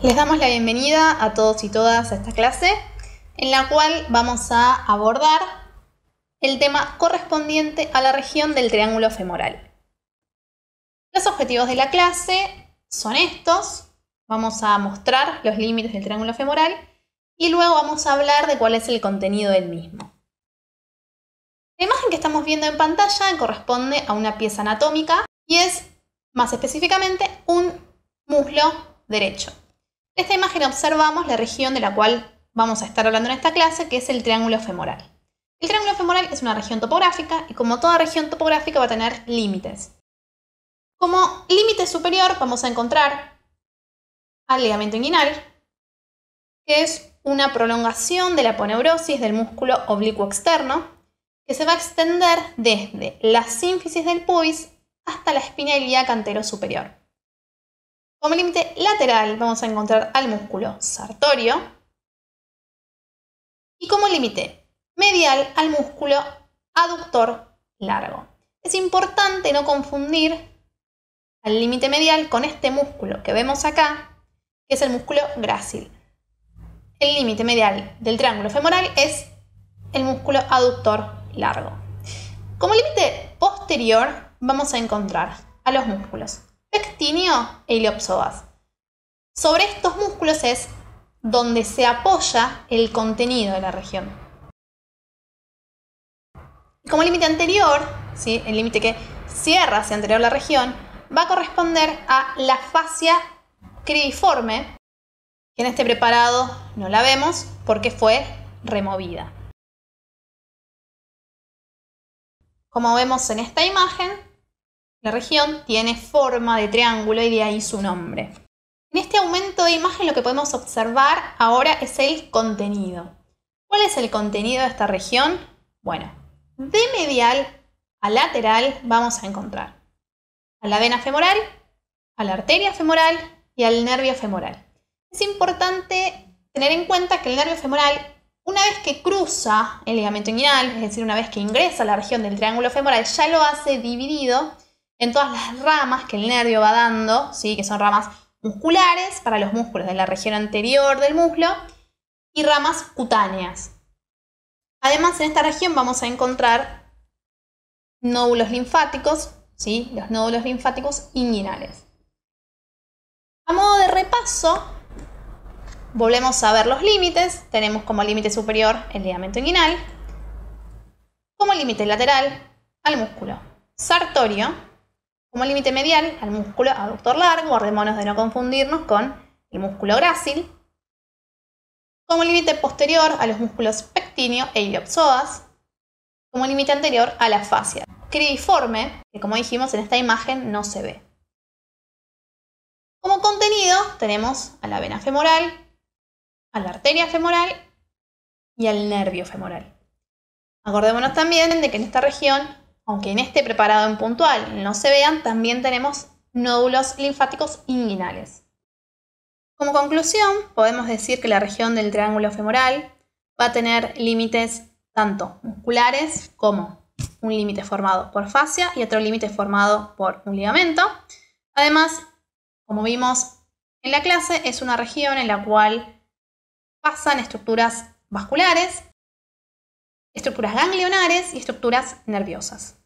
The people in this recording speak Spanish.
Les damos la bienvenida a todos y todas a esta clase, en la cual vamos a abordar el tema correspondiente a la región del triángulo femoral. Los objetivos de la clase son estos. Vamos a mostrar los límites del triángulo femoral y luego vamos a hablar de cuál es el contenido del mismo. La imagen que estamos viendo en pantalla corresponde a una pieza anatómica y es, más específicamente, un muslo derecho esta imagen observamos la región de la cual vamos a estar hablando en esta clase, que es el triángulo femoral. El triángulo femoral es una región topográfica y como toda región topográfica va a tener límites. Como límite superior vamos a encontrar al ligamento inguinal, que es una prolongación de la poneurosis del músculo oblicuo externo, que se va a extender desde la sínfisis del pubis hasta la espina ilíaca antero superior. Como límite lateral vamos a encontrar al músculo sartorio y como límite medial al músculo aductor largo. Es importante no confundir al límite medial con este músculo que vemos acá, que es el músculo grácil. El límite medial del triángulo femoral es el músculo aductor largo. Como límite posterior vamos a encontrar a los músculos pectinio e iliopsoas. Sobre estos músculos es donde se apoya el contenido de la región. Como límite anterior, ¿sí? el límite que cierra hacia anterior la región, va a corresponder a la fascia criiforme, que en este preparado no la vemos porque fue removida. Como vemos en esta imagen, la región tiene forma de triángulo y de ahí su nombre. En este aumento de imagen lo que podemos observar ahora es el contenido. ¿Cuál es el contenido de esta región? Bueno, de medial a lateral vamos a encontrar a la vena femoral, a la arteria femoral y al nervio femoral. Es importante tener en cuenta que el nervio femoral, una vez que cruza el ligamento inguinal, es decir, una vez que ingresa a la región del triángulo femoral, ya lo hace dividido en todas las ramas que el nervio va dando, ¿sí? que son ramas musculares para los músculos de la región anterior del muslo y ramas cutáneas. Además, en esta región vamos a encontrar nódulos linfáticos, ¿sí? los nódulos linfáticos inguinales. A modo de repaso, volvemos a ver los límites. Tenemos como límite superior el ligamento inguinal, como límite lateral al músculo sartorio, como límite medial al músculo aductor largo, guardémonos de no confundirnos con el músculo grácil. Como límite posterior a los músculos pectíneo e iliopsoas. Como límite anterior a la fascia cridiforme, que como dijimos en esta imagen no se ve. Como contenido tenemos a la vena femoral, a la arteria femoral y al nervio femoral. Acordémonos también de que en esta región aunque en este preparado en puntual no se vean, también tenemos nódulos linfáticos inguinales. Como conclusión, podemos decir que la región del triángulo femoral va a tener límites tanto musculares como un límite formado por fascia y otro límite formado por un ligamento. Además, como vimos en la clase, es una región en la cual pasan estructuras vasculares, estructuras ganglionares y estructuras nerviosas.